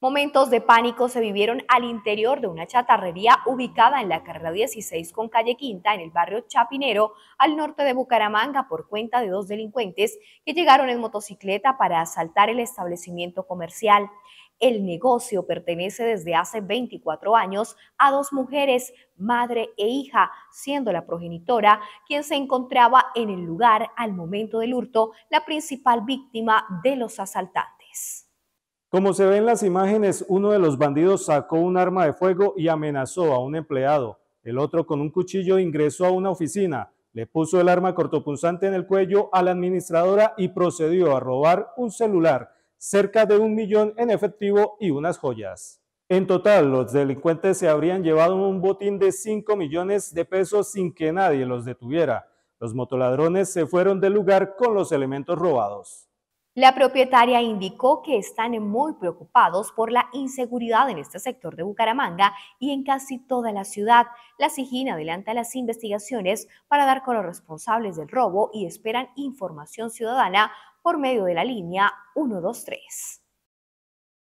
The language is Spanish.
Momentos de pánico se vivieron al interior de una chatarrería ubicada en la carrera 16 con calle Quinta, en el barrio Chapinero, al norte de Bucaramanga, por cuenta de dos delincuentes que llegaron en motocicleta para asaltar el establecimiento comercial. El negocio pertenece desde hace 24 años a dos mujeres, madre e hija, siendo la progenitora quien se encontraba en el lugar al momento del hurto, la principal víctima de los asaltantes. Como se ve en las imágenes, uno de los bandidos sacó un arma de fuego y amenazó a un empleado. El otro con un cuchillo ingresó a una oficina, le puso el arma cortopunzante en el cuello a la administradora y procedió a robar un celular, cerca de un millón en efectivo y unas joyas. En total, los delincuentes se habrían llevado un botín de 5 millones de pesos sin que nadie los detuviera. Los motoladrones se fueron del lugar con los elementos robados. La propietaria indicó que están muy preocupados por la inseguridad en este sector de Bucaramanga y en casi toda la ciudad. La SIGIN adelanta las investigaciones para dar con los responsables del robo y esperan información ciudadana por medio de la línea 123.